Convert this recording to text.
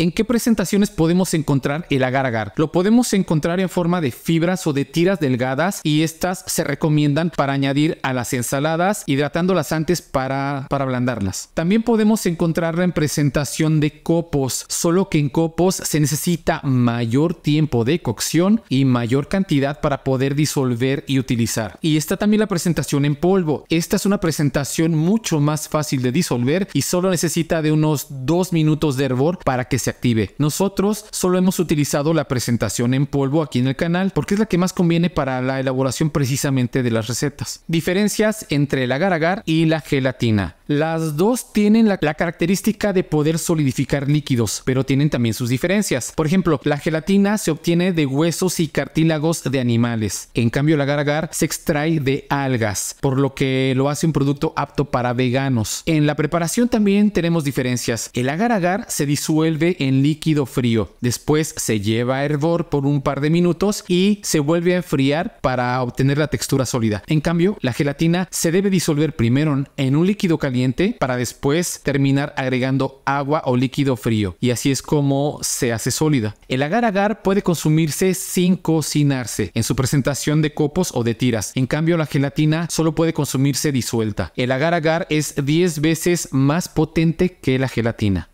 ¿En qué presentaciones podemos encontrar el agar agar? Lo podemos encontrar en forma de fibras o de tiras delgadas y estas se recomiendan para añadir a las ensaladas, hidratándolas antes para, para ablandarlas. También podemos encontrarla en presentación de copos, solo que en copos se necesita mayor tiempo de cocción y mayor cantidad para poder disolver y utilizar. Y está también la presentación en polvo. Esta es una presentación mucho más fácil de disolver y solo necesita de unos 2 minutos de hervor para que se active. Nosotros solo hemos utilizado la presentación en polvo aquí en el canal porque es la que más conviene para la elaboración precisamente de las recetas. Diferencias entre el agar agar y la gelatina. Las dos tienen la, característica de poder solidificar líquidos, pero tienen también sus diferencias. Por ejemplo, la gelatina se obtiene de huesos y cartílagos de animales. En cambio, el agar-agar se extrae de algas, por lo que lo hace un producto apto para veganos. En la preparación también tenemos diferencias. El agar-agar se disuelve en líquido frío. Después se lleva a hervor por un par de minutos y se vuelve a enfriar para obtener la textura sólida. En cambio, la gelatina se debe disolver primero en un líquido caliente para después terminar agregando agua o líquido frío y así es como se hace sólida. El agar agar puede consumirse sin cocinarse en su presentación de copos o de tiras. En cambio la gelatina solo puede consumirse disuelta. El agar agar es 10 veces más potente que la gelatina.